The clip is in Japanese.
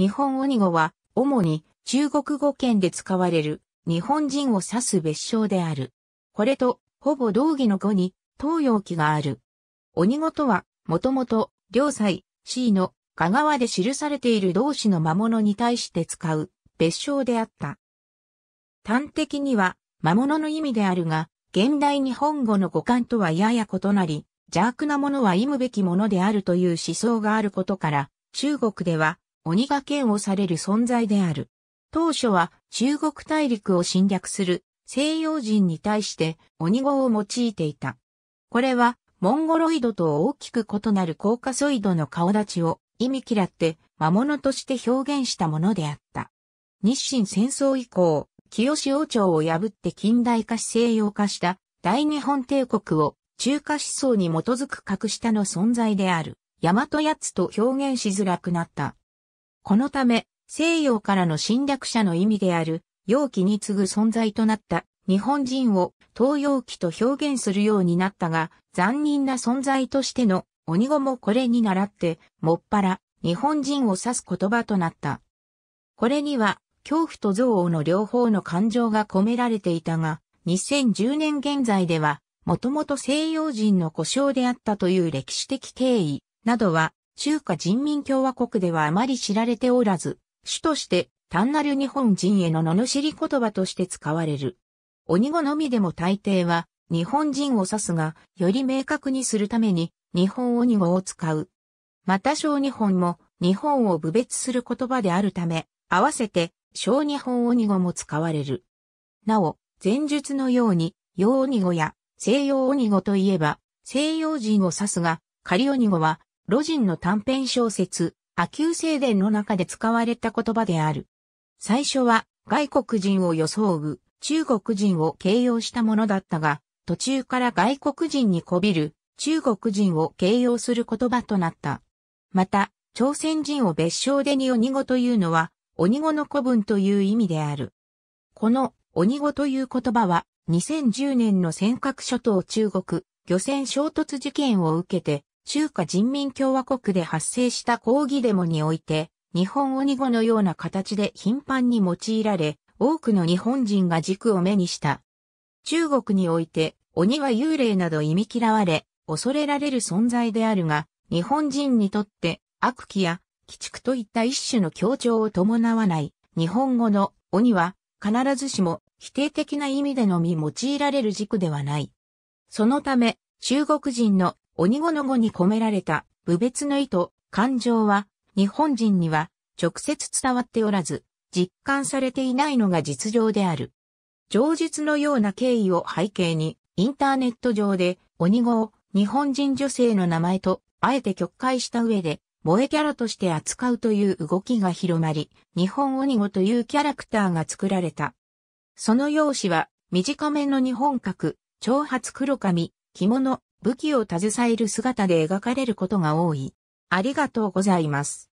日本鬼語は、主に中国語圏で使われる日本人を指す別称である。これと、ほぼ同義の語に、東洋記がある。鬼語とは、もともと、両祭、C の、香川で記されている同志の魔物に対して使う別称であった。端的には、魔物の意味であるが、現代日本語の語感とはやや異なり、邪悪なものは忌むべきものであるという思想があることから、中国では鬼が剣をされる存在である。当初は中国大陸を侵略する西洋人に対して鬼語を用いていた。これはモンゴロイドと大きく異なるコーカソイドの顔立ちを意味嫌って魔物として表現したものであった。日清戦争以降、清志王朝を破って近代化し西洋化した大日本帝国を中華思想に基づく格下の存在である大和やつと表現しづらくなったこのため、西洋からの侵略者の意味である、容器に次ぐ存在となった日本人を東洋気と表現するようになったが、残忍な存在としての鬼語もこれに倣って、もっぱら日本人を指す言葉となった。これには、恐怖と憎悪の両方の感情が込められていたが、2010年現在では、もともと西洋人の故障であったという歴史的経緯などは中華人民共和国ではあまり知られておらず、主として単なる日本人への罵り言葉として使われる。鬼語のみでも大抵は日本人を指すが、より明確にするために日本鬼語を使う。また小日本も日本を侮蔑する言葉であるため、合わせて小日本鬼語も使われる。なお、前述のように、洋鬼語や西洋鬼語といえば、西洋人を指すが、仮鬼語は魯人の短編小説、阿久聖伝の中で使われた言葉である。最初は外国人を装う、中国人を形容したものだったが、途中から外国人にこびる、中国人を形容する言葉となった。また、朝鮮人を別称でに鬼語というのは、鬼語の古文という意味である。この鬼語という言葉は、2010年の尖閣諸島中国漁船衝突事件を受けて、中華人民共和国で発生した抗議デモにおいて、日本鬼語のような形で頻繁に用いられ、多くの日本人が軸を目にした。中国において、鬼は幽霊など忌み嫌われ、恐れられる存在であるが、日本人にとって悪鬼や鬼畜といった一種の強調を伴わない日本語の鬼は必ずしも否定的な意味でのみ用いられる軸ではない。そのため中国人の鬼語の語に込められた、無別の意図、感情は、日本人には、直接伝わっておらず、実感されていないのが実情である。上述のような経緯を背景に、インターネット上で、鬼語を日本人女性の名前と、あえて曲解した上で、萌えキャラとして扱うという動きが広まり、日本鬼語というキャラクターが作られた。その容姿は、短めの日本格、長髪黒髪、着物、武器を携える姿で描かれることが多い。ありがとうございます。